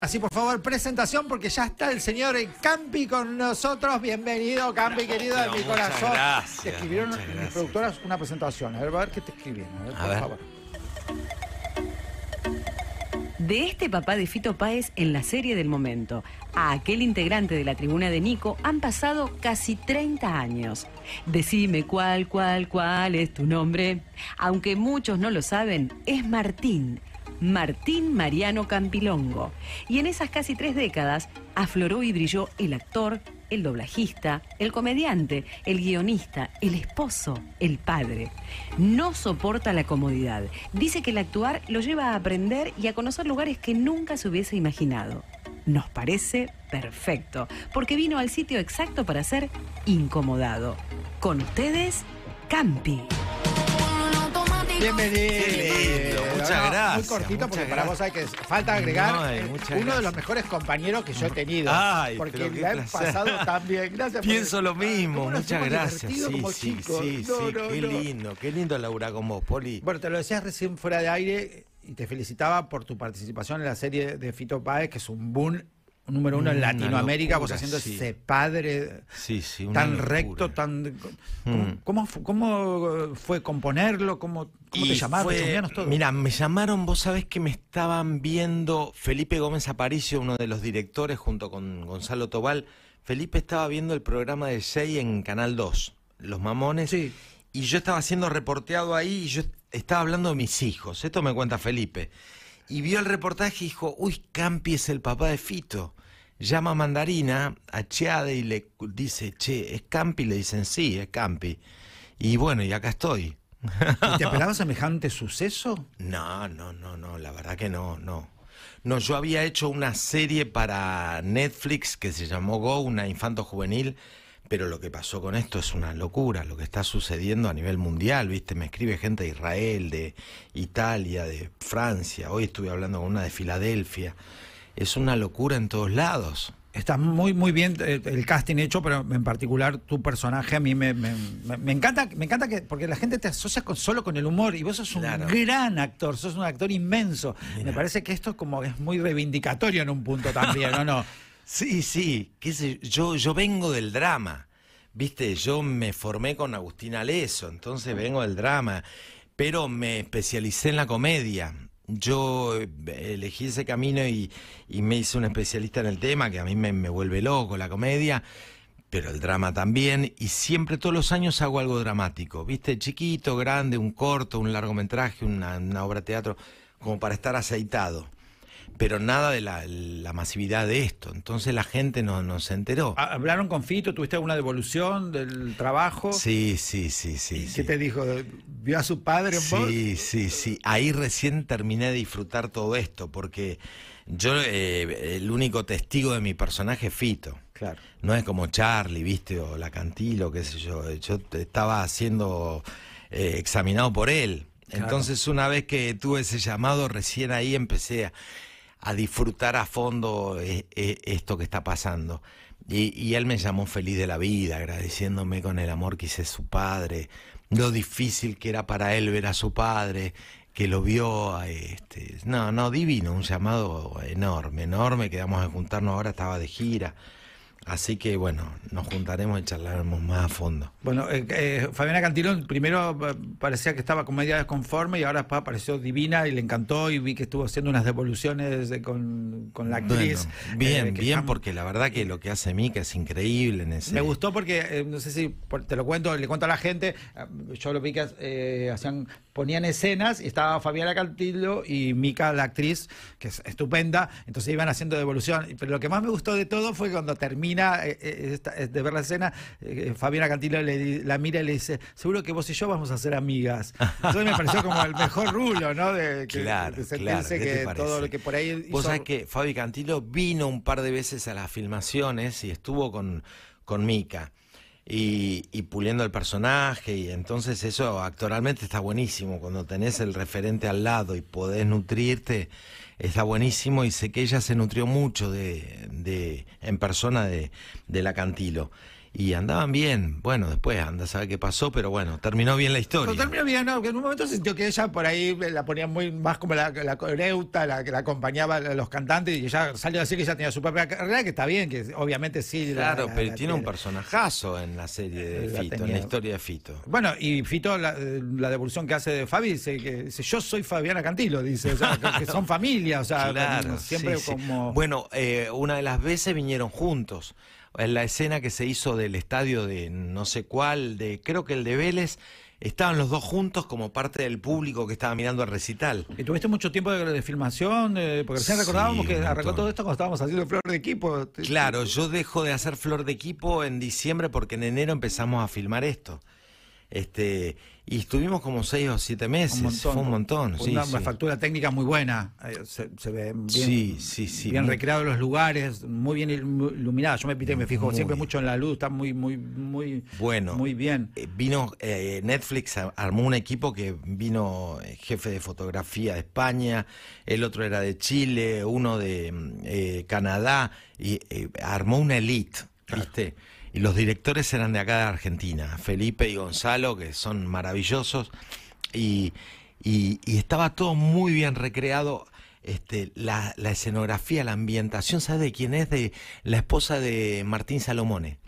Así, por favor, presentación, porque ya está el señor Campi con nosotros. Bienvenido, Campi, querido de mi corazón. Gracias, te escribieron mis productoras una presentación. A ver, a ver qué te escribieron. A ver, por favor. De este papá de Fito Páez en la serie del momento a aquel integrante de la tribuna de Nico han pasado casi 30 años. Decime cuál, cuál, cuál es tu nombre. Aunque muchos no lo saben, es Martín, Martín Mariano Campilongo. Y en esas casi tres décadas afloró y brilló el actor, el doblajista, el comediante, el guionista, el esposo, el padre. No soporta la comodidad. Dice que el actuar lo lleva a aprender y a conocer lugares que nunca se hubiese imaginado. Nos parece perfecto, porque vino al sitio exacto para ser incomodado. Con ustedes, Campi. Bienvenido. lindo! Muchas gracias. Muy cortito porque para vos hay que falta agregar uno de los mejores compañeros que yo he tenido. porque la he pasado también. Gracias. Pienso lo mismo. Muchas gracias. Sí, sí, sí, qué lindo, qué lindo Laura con vos, Poli. Bueno, te lo decías recién fuera de aire y te felicitaba por tu participación en la serie de Fito Páez, que es un boom número uno en Latinoamérica, vos haciendo ese padre tan recto, tan... ¿cómo, mm. ¿cómo, fue componerlo? ¿Cómo, te llamaron? Mira, me llamaron, vos sabés que me estaban viendo Felipe Gómez Aparicio, uno de los directores, junto con Gonzalo Tobal. Felipe estaba viendo el programa de Sey en Canal 2, Los Mamones, y yo estaba siendo reporteado ahí y yo estaba hablando de mis hijos. Esto me cuenta Felipe y vio el reportaje y dijo, uy, Campi es el papá de Fito. Llama a Mandarina a Cheade y le dice, che, es Campi, le dicen, sí, es Campi. Y bueno, y acá estoy. ¿Te te a semejante suceso? No, no, no, no, la verdad que no, no. No, yo había hecho una serie para Netflix que se llamó Go, una infanto juvenil, pero lo que pasó con esto es una locura, lo que está sucediendo a nivel mundial, ¿viste? Me escribe gente de Israel, de Italia, de Francia, hoy estuve hablando con una de Filadelfia. Es una locura en todos lados. Está muy, muy bien eh, el casting hecho, pero en particular tu personaje a mí me, me, me encanta, me encanta que, porque la gente te asocia con, solo con el humor y vos sos un gran actor, sos un actor inmenso. Me parece que esto como es muy reivindicatorio en un punto también, ¿o no? Sí, sí, yo, yo vengo del drama, viste, yo me formé con Agustín Aleso, entonces ah. vengo del drama, pero me especialicé en la comedia. Yo eh, elegí ese camino y, me hice un especialista en el tema, que a mí me, vuelve loco la comedia pero el drama también, y siempre todos los años hago algo dramático, ¿viste? Chiquito, grande, un corto, un largometraje, una, una obra de teatro, como para estar aceitado pero nada de la, masividad de esto. Entonces la gente no, no se enteró. Ah, ¿Hablaron con Fito? ¿Tuviste alguna devolución del trabajo? Sí, sí, sí, sí. sí. ¿Qué te dijo? ¿Vio a su padre en Sí, sí, sí. Ahí recién terminé de disfrutar todo esto, porque yo, eh, el único testigo de mi personaje es Fito. Claro. No es como Charlie, viste, o la o qué sé yo. Yo estaba siendo eh, examinado por él. Entonces, una vez que tuve ese llamado, recién ahí empecé a a disfrutar a fondo eh, eh, esto que está pasando. Y, él me llamó feliz de la vida, agradeciéndome con el amor que hice su padre, lo difícil que era para él ver a su padre, que lo vio, a este, no, no, divino, un llamado enorme, enorme, quedamos a juntarnos ahora, estaba de gira, Así que bueno, nos juntaremos y charlaremos más a fondo. Bueno, eh, eh, Fabiana Cantilón primero eh, parecía que estaba con media desconforme y ahora pareció divina y le encantó y vi que estuvo haciendo unas devoluciones con, la actriz. bien, bien, porque la verdad que lo que hace Mica es increíble en ese... Me gustó porque, no sé si te lo cuento, le cuento a la gente, yo lo vi que hacían, ponían escenas y estaba Fabiana Cantillo y Mica, la actriz, que es estupenda, entonces iban haciendo devolución. Pero lo que más me gustó de todo fue cuando termina eh, eh, eh, de ver la escena, Fabiana Cantilo la mira y le dice, seguro que vos y yo vamos a ser amigas. Entonces me pareció como el mejor rulo, ¿no? De, que todo lo que por ahí... Hizo... Vos sabés que Fabi Cantilo vino un par de veces a las filmaciones y estuvo con, con Mica. Y, puliendo el personaje. Y entonces eso actoralmente está buenísimo. Cuando tenés el referente al lado y podés nutrirte está buenísimo y sé que ella se nutrió mucho de, en persona de, del acantilo y andaban bien. Bueno, después anda sabe qué pasó, pero bueno, terminó bien la historia. No, terminó bien, no, porque en un momento sintió que ella por ahí la ponía muy más como la, la coreuta, la que la acompañaba a los cantantes, y ella salió a decir que ella tenía su propia carrera, que está bien, que obviamente sí. Claro, pero tiene un personajazo en la serie de Fito, en la historia de Fito. Bueno, y Fito, la, devolución que hace de Fabi, dice que yo soy Fabiana Cantilo, dice, o sea, que, son familia, o sea, siempre como... Bueno, eh, una de las veces vinieron juntos en la escena que se hizo del estadio de no sé cuál, de creo que el de Vélez, estaban los dos juntos como parte del público que estaba mirando el recital. ¿Y tuviste mucho tiempo de, filmación? Eh, porque recién recordábamos que arrancó todo esto cuando estábamos haciendo Flor de Equipo. Claro, yo dejo de hacer Flor de Equipo en diciembre porque en enero empezamos a filmar esto. Este, y estuvimos como seis o siete meses, fue un montón. Una, sí, una factura técnica muy buena, eh, se, ve bien, sí, los lugares, muy bien iluminados. Yo me pité, me fijo siempre mucho en la luz, está muy, muy, muy, muy bien. Eh, vino eh, Netflix, armó un equipo que vino jefe de fotografía de España, el otro era de Chile, uno de mm, Canadá, y armó una elite, ¿viste? Y los directores eran de acá de Argentina, Felipe y Gonzalo, que son maravillosos. Y, estaba todo muy bien recreado. Este, la, escenografía, la ambientación, ¿sabes de quién es? De la esposa de Martín Salomone.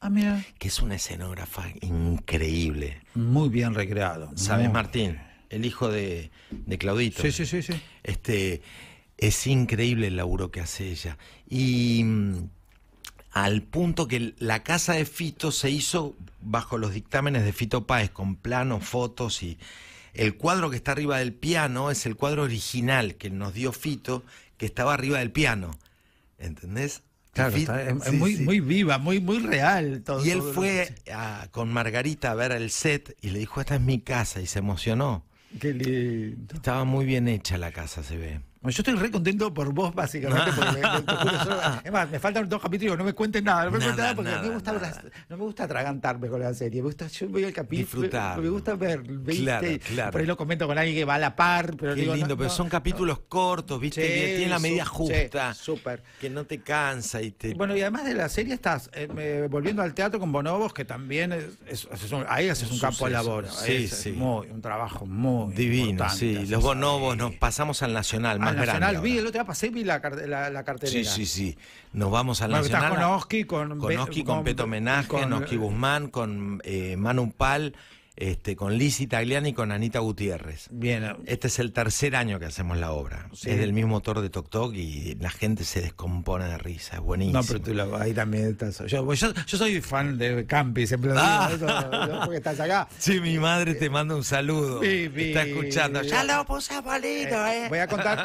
Ah, mira. Que es una escenógrafa increíble. Muy bien recreado. ¿Sabes, Martín? El hijo de, de Claudito. Sí, sí, sí, sí. Este, es increíble el laburo que hace ella. Y mm, al punto que la casa de Fito se hizo bajo los dictámenes de Fito Páez, con planos, fotos y el cuadro que está arriba del piano es el cuadro original que nos dio Fito, que estaba arriba del piano. ¿Entendés? Claro, es, muy, muy viva, muy, muy real. Todo, y él fue con Margarita a ver el set y le dijo, esta es mi casa, y se emocionó. Qué Estaba muy bien hecha la casa, se ve yo estoy re contento por vos, básicamente. Porque, es más, me faltan dos capítulos, no me cuentes nada. No me cuentes nada, porque mí me gusta, no me gusta atragantarme con la serie. Me gusta, yo voy al capítulo. Disfrutar. Me gusta ver. ¿viste? Claro, claro. Por ahí lo comento con alguien que va a la par. Pero Qué lindo, pero son capítulos cortos, ¿viste? tiene la media justa. Súper. que no te cansa. y te... Bueno, y además de la serie estás eh, volviendo al teatro con Bonobos, que también es, es un, ahí haces un, campo de labor. Sí, sí. Muy, un trabajo muy divino. sí, los Bonobos nos pasamos al Nacional Nacional. Vi, el otro día pasé vi la, la, la Sí, sí, sí. Nos vamos al bueno, Nacional. con Oski, con, con, con, Peto Homenaje, con Oski eh, Guzmán, con eh, Manu Pal, este, con Liz Italiani y con Anita Gutiérrez. Bien. Ah. Este es el tercer año que hacemos la obra. Es del mismo autor de Tok Tok y la gente se descompone de risa. Es buenísimo. No, pero tú ahí también estás. Pues yo, soy fan de Campi, siempre lo digo ah. eso, porque estás acá. Sí, mi madre te manda un saludo. Sí, Está escuchando. Ya lo puse palito, eh, eh. Voy, a contar,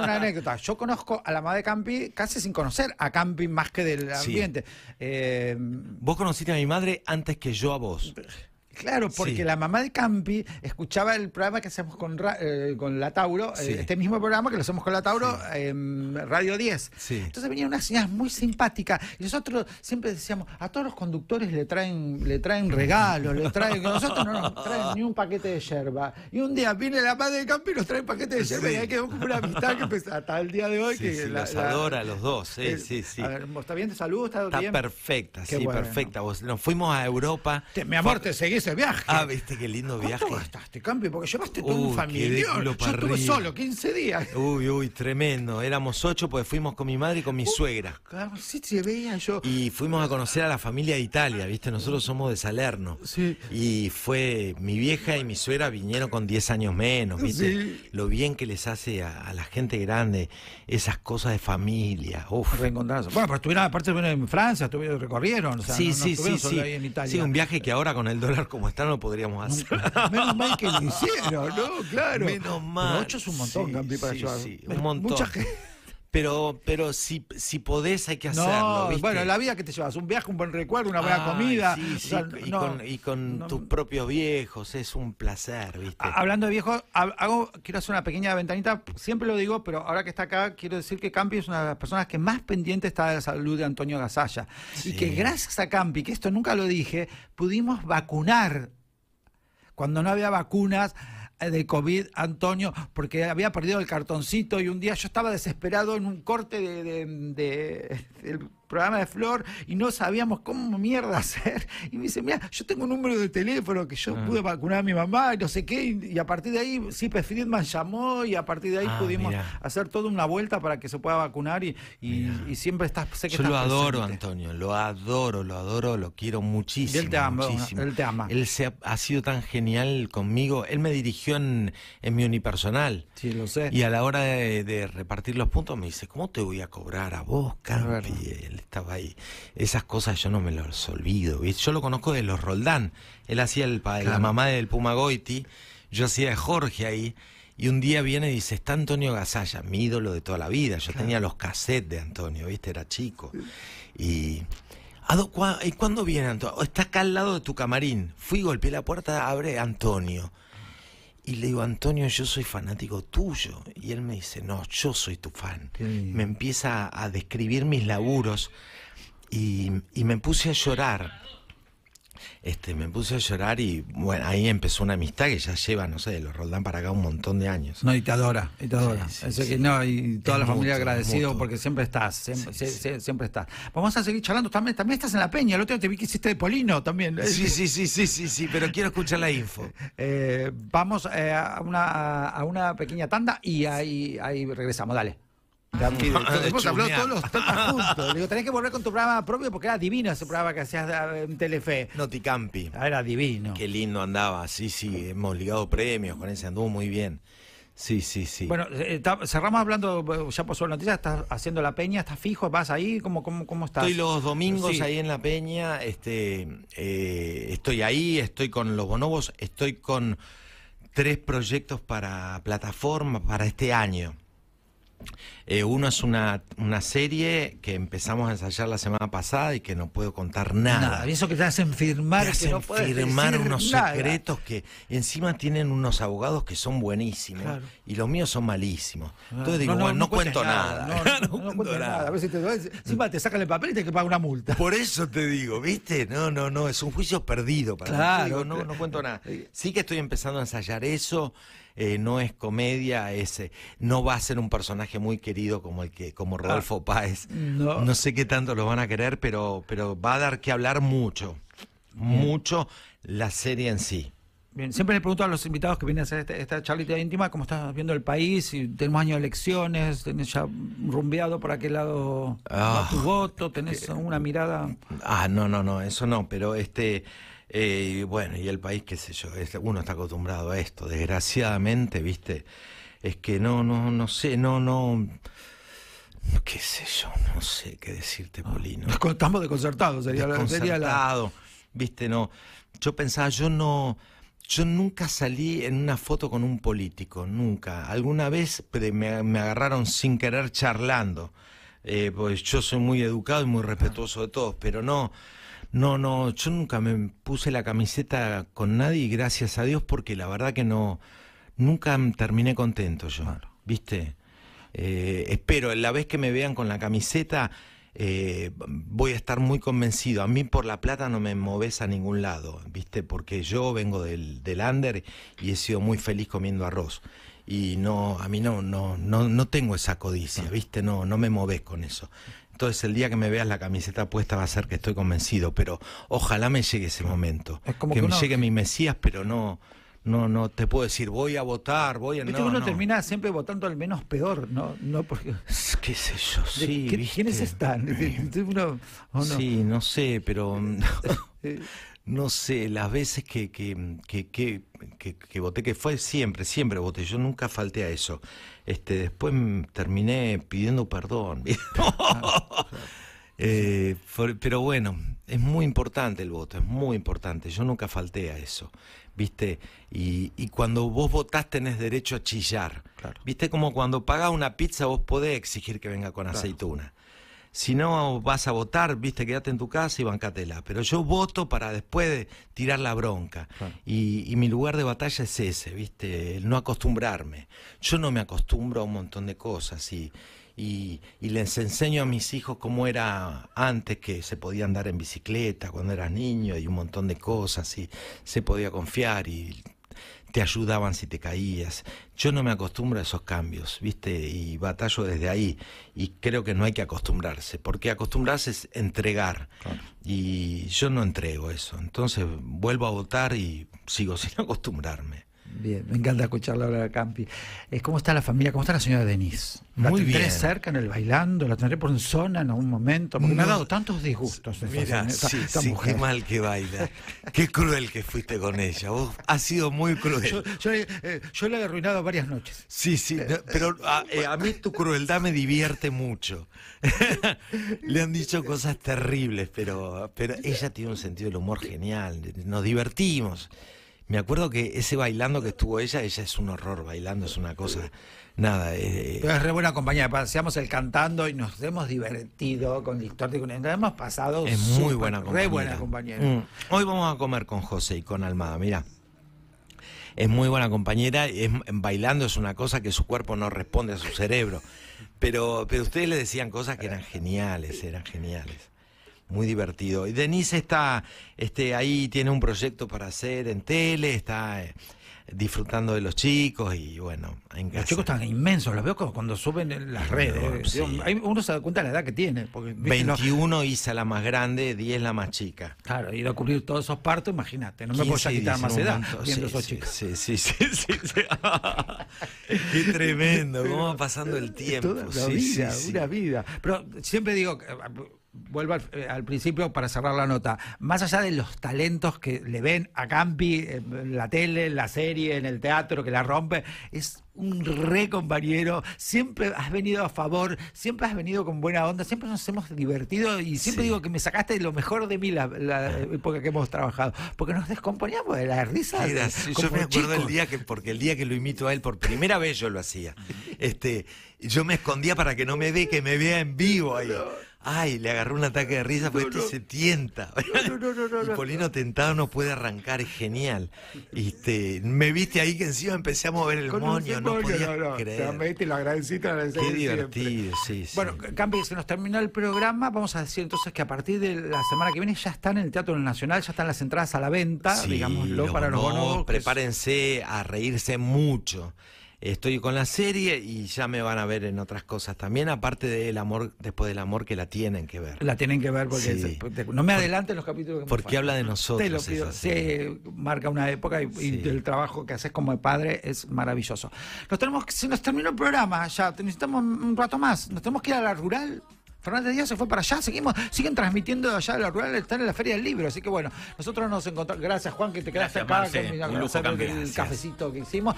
una anécdota. Yo conozco a la madre de Campi casi sin conocer a Campi más que del ambiente. Eh, vos conociste a mi madre antes que yo a vos. Claro, porque la mamá de Campi escuchaba el programa que hacemos con, eh, la Tauro, eh, este mismo programa que lo hacemos con la Tauro, en Radio 10. Entonces venía una señora muy simpática. Y nosotros siempre decíamos, a todos los conductores le traen, le traen regalos, le traen. Nosotros no nos traen ni un paquete de yerba. Y un día viene la madre de Campi y nos trae un paquete de yerba y ahí que una amistad que empezó hasta el día de hoy. que los adora los dos, sí, sí, sí. A ver, ¿está bien de salud? ¿Está, está perfecta, sí, perfecta. nos fuimos a Europa. mi amor, te seguís viaje. Ah, viste qué lindo viaje. gastaste, cambio? Porque llevaste todo un familia. Yo estuve solo 15 días. Uy, uy, tremendo. Éramos ocho pues fuimos con mi madre y con mi suegra. Claro, sí, se veía yo. Y fuimos a conocer a la familia de Italia, viste, nosotros somos de Salerno. Sí. Y fue mi vieja y mi suegra vinieron con 10 años menos, viste. Lo bien que les hace a, la gente grande esas cosas de familia. Uf. Bueno, pero estuvieron, aparte en Francia, estuvieron, recorrieron. sí, sí, sí, sí. Sí, un viaje que ahora con el dólar como como está no podríamos hacer. Menos mal que lo hicieron, ¿no? Claro. Menos mal. Pero ocho es un montón, sí, para sí, Sí, un montón. Mucha gente. Pero, pero si, si podés hay que hacerlo. Bueno, la vida que te llevas, un viaje, un buen recuerdo, una buena comida. y, con, y, con, tus propios viejos, es un placer, ¿viste? Hablando de viejos, hago, quiero hacer una pequeña ventanita, siempre lo digo, pero ahora que está acá, quiero decir que Campi es una de las personas que más pendiente está de la salud de Antonio Gasalla. Y que gracias a Campi, que esto nunca lo dije, pudimos vacunar cuando no había vacunas eh, de COVID, Antonio, porque había perdido el cartoncito y un día yo estaba desesperado en un corte de, programa de Flor y no sabíamos cómo mierda hacer. Y me dice, mira, yo tengo un número de teléfono que yo ah. pude vacunar a mi mamá y no sé qué. Y, a partir de ahí, Sipe pues, Friedman llamó y a partir de ahí ah, pudimos hacer toda una vuelta para que se pueda vacunar y, siempre estás... Sé yo lo adoro, Antonio, lo adoro, lo adoro, lo quiero muchísimo. Y él te ama, él te ama. Él se ha, sido tan genial conmigo. Él me dirigió en, en mi unipersonal. Sí, lo sé. Y a la hora de, repartir los puntos me dice, ¿cómo te voy a cobrar a vos, él estaba ahí. Esas cosas yo no me las olvido. Yo lo conozco de los Roldán. Él hacía el la mamá del Pumagoiti, yo hacía de Jorge ahí. Y un día viene y dice, está Antonio Gasalla, mi ídolo de toda la vida. Yo tenía los cassettes de Antonio, ¿viste? Era chico. Y... ¿Y cuándo viene Antonio? Está acá al lado de tu camarín. Fui, golpeé la puerta, abre Antonio. Y le digo, Antonio, yo soy fanático tuyo. Y él me dice, no, yo soy tu fan. Me empieza a describir mis laburos y, y me puse a llorar este, me puse a llorar y ahí empezó una amistad que ya lleva, no sé, de los Roldán para acá un montón de años. No, y te adora, y te adora. Que, no, y toda la familia agradecido porque siempre estás, siempre, estás. Vamos a seguir charlando, también, también estás en la peña, el otro día te vi que hiciste de Polino también. Sí, sí, sí, sí, sí, sí, pero quiero escuchar la info. Eh, vamos eh, a, una, a una pequeña tanda y ahí, ahí regresamos, dale hemos hablado todos los temas juntos. tenés que volver con tu programa propio porque era divino ese programa que hacías eh, en Telefe. Noticampi. Ah, era divino. Qué lindo andaba, sí, sí, hemos ligado premios con ese, anduvo muy bien. Sí, sí, sí. Bueno, eh, cerramos hablando, eh, ya pasó la noticia, estás haciendo la peña, estás fijo, vas ahí, ¿cómo, cómo, cómo estás? Estoy los domingos ahí en la peña, este, estoy ahí, estoy con los bonobos, estoy con tres proyectos para plataforma para este año. Eh, uno es una, serie que empezamos a ensayar la semana pasada y que no puedo contar nada. eso que te hacen firmar. firmar unos secretos que encima tienen unos abogados que son buenísimos y los míos son malísimos. Ah, Entonces digo, no, cuento nada. No, cuento nada. A veces te, te sacan el papel y te que pagar una multa. Por eso te digo, ¿viste? No, no, no, es un juicio perdido para claro, no, cuento nada. Eh, sí que estoy empezando a ensayar eso. Eh, no es comedia, no va a ser un personaje muy querido como el que como ah. Rodolfo Páez. No. sé qué tanto lo van a querer, pero, pero va a dar que hablar mucho, mucho la serie en sí. Bien, siempre le pregunto a los invitados que vienen a hacer este, esta, charla charlita íntima cómo estás viendo el país, si tenemos año de elecciones, tenés ya rumbeado por aquel lado ah. tu voto, tenés eh, una mirada. Ah, no, no, no, eso no, pero este, eh, bueno, y el país, qué sé yo, uno está acostumbrado a esto, desgraciadamente, viste es que no, no, no sé, no, no. ¿Qué sé yo? No sé qué decirte, Polino. Estamos desconcertados, sería, sería la... Viste, no. Yo pensaba, yo no. Yo nunca salí en una foto con un político, nunca. Alguna vez me, agarraron sin querer charlando. Eh, pues yo soy muy educado y muy respetuoso de todos, pero no, no, no, yo nunca me puse la camiseta con nadie gracias a Dios porque la verdad que no, nunca terminé contento yo, ¿viste? Eh, espero, la vez que me vean con la camiseta, eh, voy a estar muy convencido. A mí por la plata no me moves a ningún lado, ¿viste? Porque yo vengo del, del under y he sido muy feliz comiendo arroz. Y no, a mí no, no, no, no tengo esa codicia, ¿viste? No, no me moves con eso. Entonces el día que me veas la camiseta puesta va a ser que estoy convencido, pero ojalá me llegue ese momento. como que, me llegue mi Mesías, pero no, no, no te puedo decir, voy a votar, voy a. Viste no, uno termina siempre votando al menos peor, ¿no? no porque... ¿Qué sé yo? Sí, ¿Qué, ¿Quiénes están? Sí, no sé, pero. Eh, eh. no sé, las veces que, que, que, que, que voté, que fue siempre, siempre voté, yo nunca falté a eso. Este, después terminé pidiendo perdón. Eh, pero bueno, es muy importante el voto, es muy importante. Yo nunca falté a eso, ¿viste? Y, cuando vos votás tenés derecho a chillar. ¿Viste? Como cuando pagás una pizza vos podés exigir que venga con aceituna. Si no vas a votar, viste, quédate en tu casa y bancatela. Pero yo voto para después tirar la bronca. Y, y, mi lugar de batalla es ese, viste, el no acostumbrarme. Yo no me acostumbro a un montón de cosas y, y, les enseño a mis hijos cómo era antes que se podía andar en bicicleta cuando eras niño y un montón de cosas y se podía confiar y te ayudaban si te caías. Yo no me acostumbro a esos cambios, ¿viste? Y batallo desde ahí. Y creo que no hay que acostumbrarse, porque acostumbrarse es entregar. Y yo no entrego eso. Entonces vuelvo a votar y sigo sin acostumbrarme. Bien, me encanta escucharla hablar de Campi. Eh, ¿Cómo está la familia? ¿Cómo está la señora Denise? ¿La Muy tendré bien. cerca en el bailando? ¿La tendré por en zona en algún momento? me ha dado tantos disgustos. Mira, qué mal que baila. Qué cruel que fuiste con ella. Vos has sido muy cruel. Eh, yo, la he arruinado varias noches. Sí, sí, eh, pero ah, a, mí tu crueldad me divierte mucho. Le han dicho cosas terribles, pero, pero ella tiene un sentido del humor genial. Nos divertimos. Me acuerdo que ese bailando que estuvo ella, ella es un horror bailando, es una cosa. Nada. Eh, eh. Pero es re buena compañera, Paseamos el cantando y nos hemos divertido con Listorti. Hemos pasado. Es muy buena Re buena compañera. Mm. Hoy vamos a comer con José y con Almada, mira es muy buena compañera, es, bailando es una cosa que su cuerpo no responde a su cerebro. Pero, pero ustedes le decían cosas que eran geniales, eran geniales. Muy divertido. Y Denise está este, ahí, tiene un proyecto para hacer en tele, está eh, disfrutando de los chicos y bueno. En los chicos están inmensos, los veo cuando suben en las redes. uno se da cuenta de la edad que tiene. Porque, 21 y Isa la más grande, 10 la más chica. Claro, ir a cubrir todos esos partos, imagínate, no me puedo quitar más edad viendo esos chicos. Sí, sí, sí. Qué tremendo, cómo va pasando el tiempo. Toda una vida, una vida. Pero siempre digo vuelvo eh, al, principio para cerrar la nota. Más allá de los talentos que le ven a Campi en eh, la tele, en la serie, en el teatro, que la rompe, es un re compañero. Siempre has venido a favor, siempre has venido con buena onda, siempre nos hemos divertido y siempre digo que me sacaste lo mejor de mí la, ah. época que hemos trabajado. Porque nos descomponíamos de la risa. yo me acuerdo del el día que, porque el día que lo imito a él por primera vez yo lo hacía. Este, yo me escondía para que no me ve, que me vea en vivo ahí. Ay, le agarró un ataque de risa, porque este se tienta. No, Polino tentado no puede arrancar, genial. Este, me viste ahí que encima empecé a mover el moño, no podía creer. No, me la la Qué divertido, sí, sí. Bueno, Campi, se nos terminó el programa. Vamos a decir entonces que a partir de la semana que viene ya están en el Teatro Nacional, ya están las entradas a la venta, digámoslo, para los bonos. Prepárense a reírse mucho estoy con la serie y ya me van a ver en otras cosas también, aparte del amor, después del amor que la tienen que ver. La tienen que ver porque no me adelanten los capítulos. Que porque habla de nosotros. De lo sí, marca una época y, del trabajo que haces como padre es maravilloso. Nos tenemos, se nos terminó el programa ya, necesitamos un rato más, nos tenemos que ir a la rural. Fernández Díaz se fue para allá, seguimos, siguen transmitiendo allá de la rural, están en la Feria del Libro, así que bueno, nosotros nos encontramos. Gracias Juan que te quedaste acá con el, cafecito que hicimos.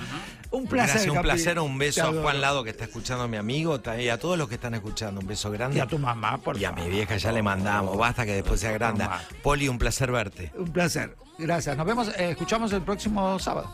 Un placer. Gracias, un placer, un beso a Juan Lado que está escuchando a mi amigo y a todos los que están escuchando, un beso grande. Y a tu mamá, por Y a mi vieja ya le mandamos, basta que después sea grande. Poli, un placer verte. Un placer. Gracias. Nos vemos, eh, escuchamos el próximo sábado.